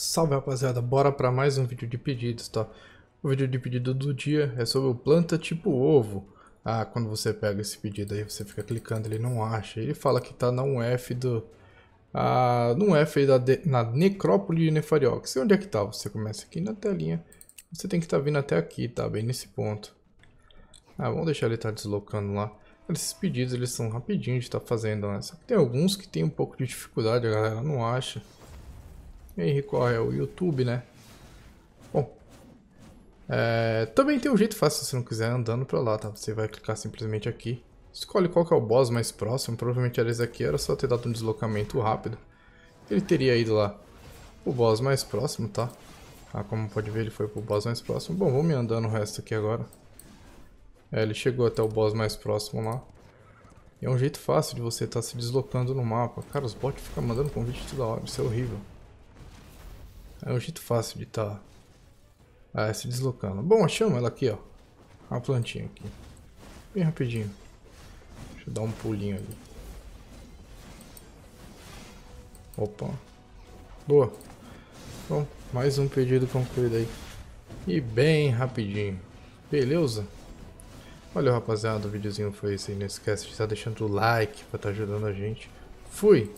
Salve rapaziada, bora para mais um vídeo de pedidos, tá? O vídeo de pedido do dia é sobre o planta tipo ovo. Ah, quando você pega esse pedido aí, você fica clicando, ele não acha. Ele fala que tá na 1F do... Ah, no F aí da de, na necrópole de Nefariox. E onde é que tá? Você começa aqui na telinha. Você tem que estar tá vindo até aqui, tá? Bem nesse ponto. Ah, vamos deixar ele estar tá deslocando lá. Esses pedidos, eles são rapidinhos de estar tá fazendo, né? Só que tem alguns que tem um pouco de dificuldade, a galera não acha. Quem recorre é o YouTube, né? Bom. É, também tem um jeito fácil se você não quiser andando pra lá, tá? Você vai clicar simplesmente aqui. Escolhe qual que é o boss mais próximo. Provavelmente era esse aqui, era só ter dado um deslocamento rápido. Ele teria ido lá o boss mais próximo, tá? Ah, como pode ver, ele foi pro boss mais próximo. Bom, vou me andando o resto aqui agora. É, ele chegou até o boss mais próximo lá. E é um jeito fácil de você estar tá se deslocando no mapa. Cara, os bots ficam mandando convite toda hora, isso é horrível. É um jeito fácil de estar tá, ah, se deslocando. Bom, achamos ela aqui, ó. A plantinha aqui. Bem rapidinho. Deixa eu dar um pulinho ali. Opa. Boa. Bom, mais um pedido concluído aí. E bem rapidinho. Beleza? Olha, rapaziada, o videozinho foi esse aí. Não esquece de estar tá deixando o like para estar tá ajudando a gente. Fui!